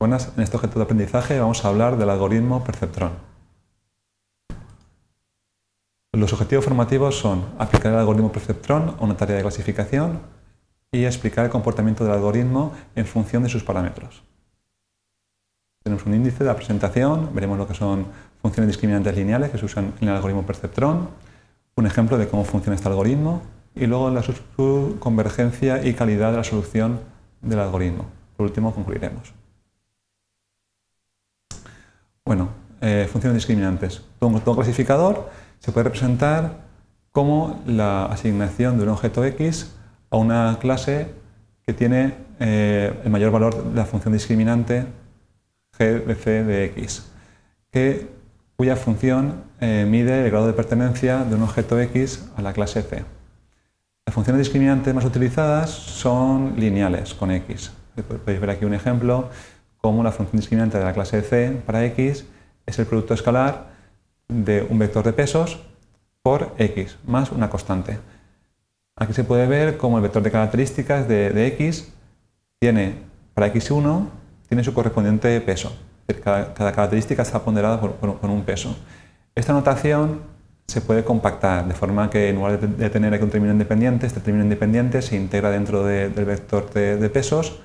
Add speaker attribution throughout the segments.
Speaker 1: Buenas, en este objeto de aprendizaje vamos a hablar del algoritmo perceptrón. Los objetivos formativos son aplicar el algoritmo perceptrón a una tarea de clasificación y explicar el comportamiento del algoritmo en función de sus parámetros. Tenemos un índice de la presentación, veremos lo que son funciones discriminantes lineales que se usan en el algoritmo perceptrón, un ejemplo de cómo funciona este algoritmo y luego la subconvergencia convergencia y calidad de la solución del algoritmo. Por último, concluiremos. Bueno, eh, funciones discriminantes. Todo, clasificador se puede representar como la asignación de un objeto X a una clase que tiene eh, el mayor valor de la función discriminante g de c de x, que, cuya función eh, mide el grado de pertenencia de un objeto x a la clase c. Las funciones discriminantes más utilizadas son lineales con x. Podéis ver aquí un ejemplo como la función discriminante de la clase C para x es el producto escalar de un vector de pesos por x más una constante. Aquí se puede ver cómo el vector de características de, x tiene para x1 tiene su correspondiente peso. Cada, cada característica está ponderada por, un peso. Esta notación se puede compactar de forma que en lugar de, tener aquí un término independiente, este término independiente se integra dentro del vector de pesos,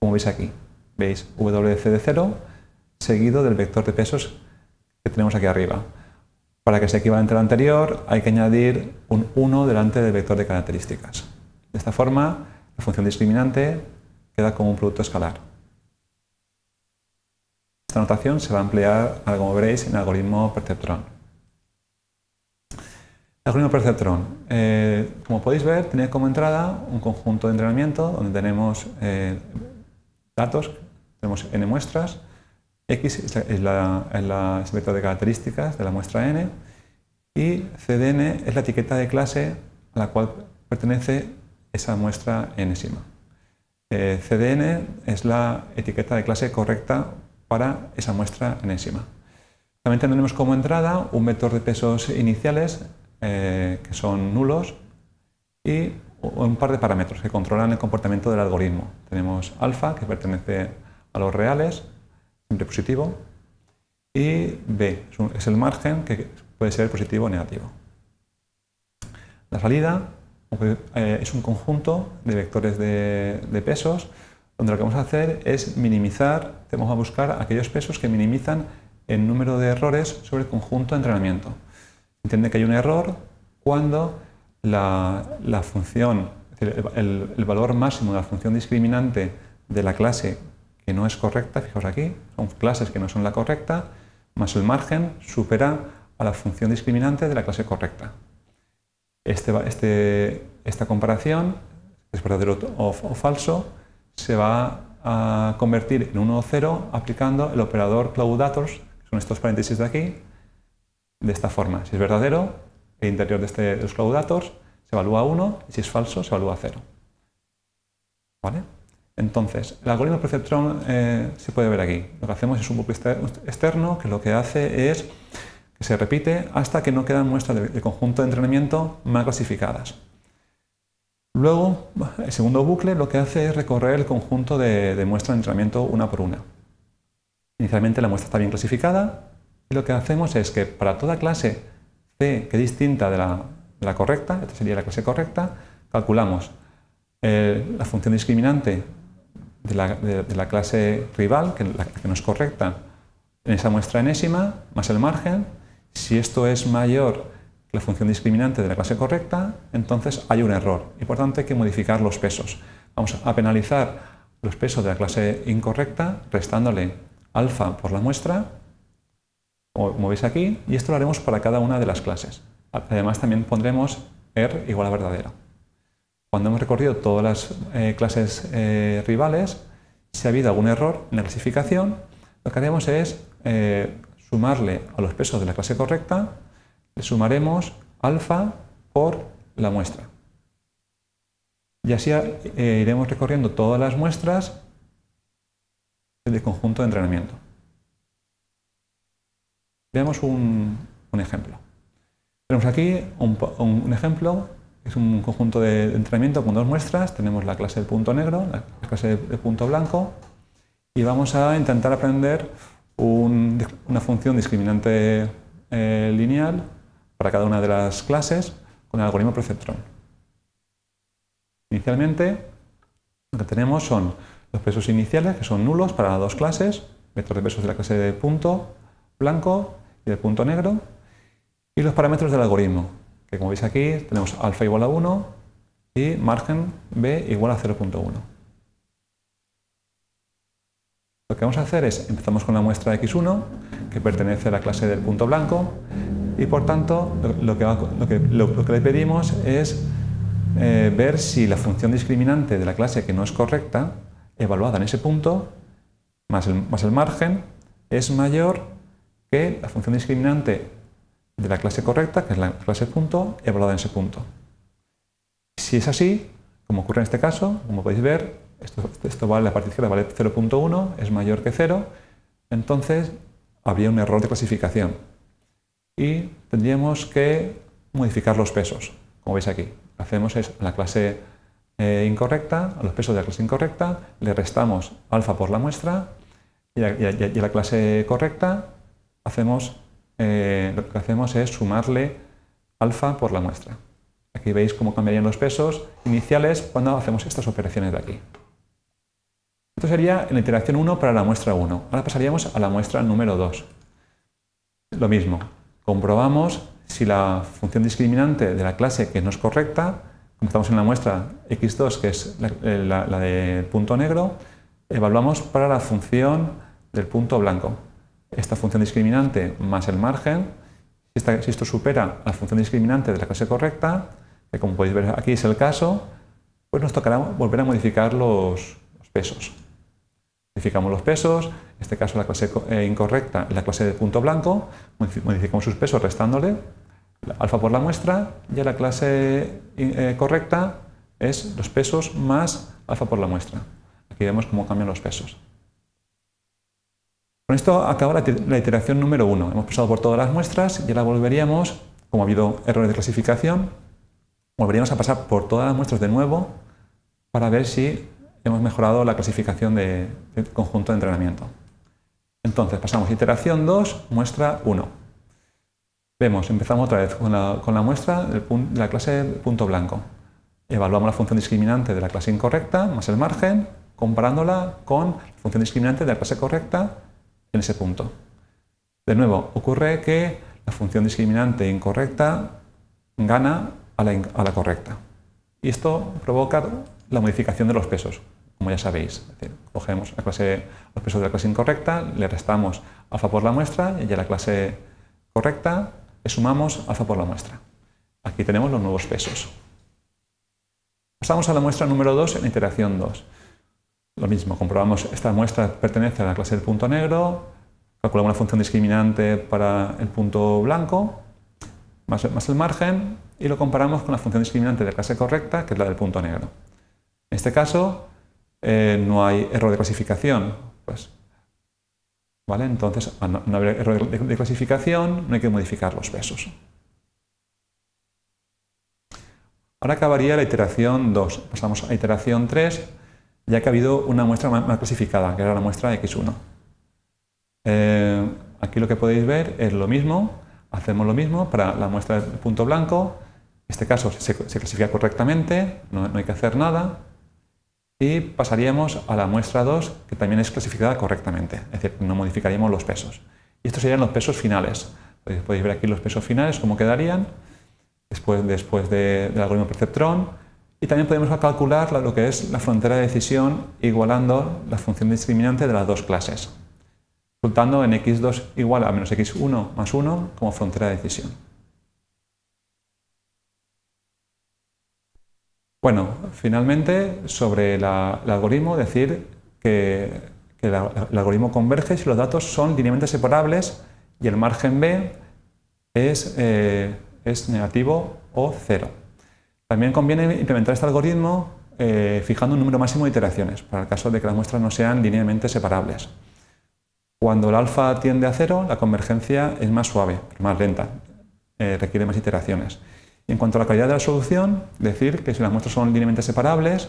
Speaker 1: como veis aquí veis WC de 0 seguido del vector de pesos que tenemos aquí arriba. Para que sea equivalente al anterior hay que añadir un 1 delante del vector de características. De esta forma, la función discriminante queda como un producto escalar. Esta notación se va a emplear, como veréis, en el algoritmo perceptrón. El algoritmo perceptrón. Eh, como podéis ver, tiene como entrada un conjunto de entrenamiento donde tenemos eh, datos tenemos n muestras, x es la, el vector de características de la muestra n y cdn es la etiqueta de clase a la cual pertenece esa muestra enésima. Eh, cdn es la etiqueta de clase correcta para esa muestra enésima. También tenemos como entrada un vector de pesos iniciales eh, que son nulos y un par de parámetros que controlan el comportamiento del algoritmo. Tenemos alfa que pertenece a los reales, siempre positivo. Y B es, el margen que puede ser positivo o negativo. La salida pues, eh, es un conjunto de vectores de, pesos donde lo que vamos a hacer es minimizar, vamos a buscar aquellos pesos que minimizan el número de errores sobre el conjunto de entrenamiento. Entiende que hay un error cuando la, función, el, valor máximo de la función discriminante de la clase que no es correcta, fijaos aquí, son clases que no son la correcta, más el margen supera a la función discriminante de la clase correcta. Este este, esta comparación, es verdadero o, falso, se va a convertir en 1 o 0 aplicando el operador cloudators, que son estos paréntesis de aquí, de esta forma. Si es verdadero, el interior de, este, de los cloudators se evalúa 1 y si es falso se evalúa 0. ¿Vale? Entonces, el algoritmo perceptrón eh, se puede ver aquí. Lo que hacemos es un bucle externo que lo que hace es que se repite hasta que no quedan muestras del conjunto de entrenamiento más clasificadas. Luego, el segundo bucle lo que hace es recorrer el conjunto de, muestras de entrenamiento una por una. Inicialmente la muestra está bien clasificada y lo que hacemos es que para toda clase C que es distinta de la, correcta, esta sería la clase correcta, calculamos la función discriminante de la, clase rival, que, la, es correcta, en esa muestra enésima, más el margen. Si esto es mayor que la función discriminante de la clase correcta, entonces hay un error importante por que modificar los pesos. Vamos a penalizar los pesos de la clase incorrecta restándole alfa por la muestra, como veis aquí, y esto lo haremos para cada una de las clases. Además también pondremos R igual a verdadera. Cuando hemos recorrido todas las eh, clases eh, rivales, si ha habido algún error en la clasificación, lo que haremos es eh, sumarle a los pesos de la clase correcta, le sumaremos alfa por la muestra. Y así iremos recorriendo todas las muestras del conjunto de entrenamiento. Veamos un, ejemplo. Tenemos aquí un, ejemplo es un conjunto de entrenamiento con dos muestras. Tenemos la clase de punto negro, la clase de punto blanco y vamos a intentar aprender una función discriminante eh, lineal para cada una de las clases con el algoritmo perceptrón. Inicialmente lo que tenemos son los pesos iniciales que son nulos para las dos clases, metros de pesos de la clase de punto blanco y de punto negro y los parámetros del algoritmo que como veis aquí tenemos alfa igual a 1 y margen b igual a 0.1. Lo que vamos a hacer es, empezamos con la muestra x1, que pertenece a la clase del punto blanco, y por tanto lo, que, lo que le pedimos es eh, ver si la función discriminante de la clase que no es correcta, evaluada en ese punto, más más el margen, es mayor que la función discriminante de la clase correcta, que es la clase punto, evaluada en ese punto. Si es así, como ocurre en este caso, como podéis ver, esto, esto vale, la parte izquierda vale 0.1, es mayor que 0, entonces habría un error de clasificación y tendríamos que modificar los pesos, como veis aquí. Hacemos es la clase eh, incorrecta, los pesos de la clase incorrecta, le restamos alfa por la muestra y y a la clase correcta hacemos eh, lo que hacemos es sumarle alfa por la muestra. Aquí veis cómo cambiarían los pesos iniciales cuando hacemos estas operaciones de aquí. Esto sería la interacción 1 para la muestra 1. Ahora pasaríamos a la muestra número 2. Lo mismo, comprobamos si la función discriminante de la clase que no es correcta, como estamos en la muestra x2, que es la, eh, la del punto negro, evaluamos para la función del punto blanco esta función discriminante más el margen. Si, esto supera la función discriminante de la clase correcta, que como podéis ver aquí es el caso, pues nos tocará volver a modificar los, pesos. Modificamos los pesos, en este caso la clase eh, incorrecta la clase de punto blanco, modificamos sus pesos restándole alfa por la muestra y a la clase eh, correcta es los pesos más alfa por la muestra. Aquí vemos cómo cambian los pesos. Con esto acaba la iteración número 1. Hemos pasado por todas las muestras y ahora volveríamos, como ha habido errores de clasificación, volveríamos a pasar por todas las muestras de nuevo para ver si hemos mejorado la clasificación del conjunto de entrenamiento. Entonces pasamos iteración 2, muestra 1. Vemos, empezamos otra vez con la muestra de la clase punto blanco. Evaluamos la función discriminante de la clase incorrecta más el margen, comparándola con la función discriminante de la clase correcta en ese punto. De nuevo, ocurre que la función discriminante incorrecta gana a la, correcta. Y esto provoca la modificación de los pesos, como ya sabéis. cogemos la clase, los pesos de la clase incorrecta, le restamos alfa por la muestra y a la clase correcta le sumamos alfa por la muestra. Aquí tenemos los nuevos pesos. Pasamos a la muestra número 2 en la iteración 2. Lo mismo, comprobamos esta muestra pertenece a la clase del punto negro, calculamos la función discriminante para el punto blanco, más, el margen, y lo comparamos con la función discriminante de clase correcta, que es la del punto negro. En este caso, eh, no hay error de clasificación. Pues, ¿vale? Entonces, ah, no, hay error de, de clasificación, no hay que modificar los pesos. Ahora acabaría la iteración 2. Pasamos a iteración 3 ya que ha habido una muestra más clasificada, que era la muestra X1. Eh, aquí lo que podéis ver es lo mismo, hacemos lo mismo para la muestra de punto blanco, en este caso se, clasifica correctamente, no, hay que hacer nada, y pasaríamos a la muestra 2, que también es clasificada correctamente, es decir, no modificaríamos los pesos. Y estos serían los pesos finales. Podéis, ver aquí los pesos finales, cómo quedarían después, después del algoritmo perceptrón y también podemos calcular lo que es la frontera de decisión igualando la función discriminante de las dos clases, resultando en x2 igual a menos x1 más 1 como frontera de decisión. Bueno, finalmente, sobre el algoritmo, decir que, el algoritmo converge si los datos son linealmente separables y el margen B es eh, negativo o cero. También conviene implementar este algoritmo eh, fijando un número máximo de iteraciones, para el caso de que las muestras no sean linealmente separables. Cuando el alfa tiende a cero, la convergencia es más suave, más lenta, eh, requiere más iteraciones. en cuanto a la calidad de la solución, decir que si las muestras son linealmente separables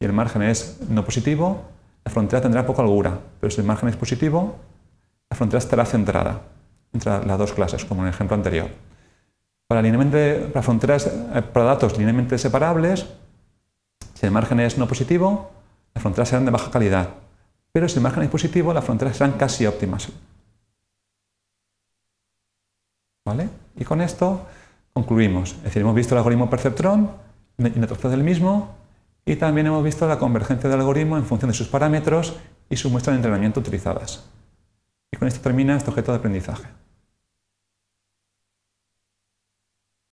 Speaker 1: y el margen es no positivo, la frontera tendrá poca holgura, pero si el margen es positivo, la frontera estará centrada entre las dos clases, como en el ejemplo anterior. Eh, para, datos linealmente separables, si el margen es no positivo, las fronteras serán de baja calidad. Pero si el margen es positivo, las fronteras serán casi óptimas. ¿Vale? Y con esto concluimos. Es decir, hemos visto el algoritmo perceptrón y la del mismo, y también hemos visto la convergencia del algoritmo en función de sus parámetros y su muestra de entrenamiento utilizadas. Y con esto termina este objeto de aprendizaje.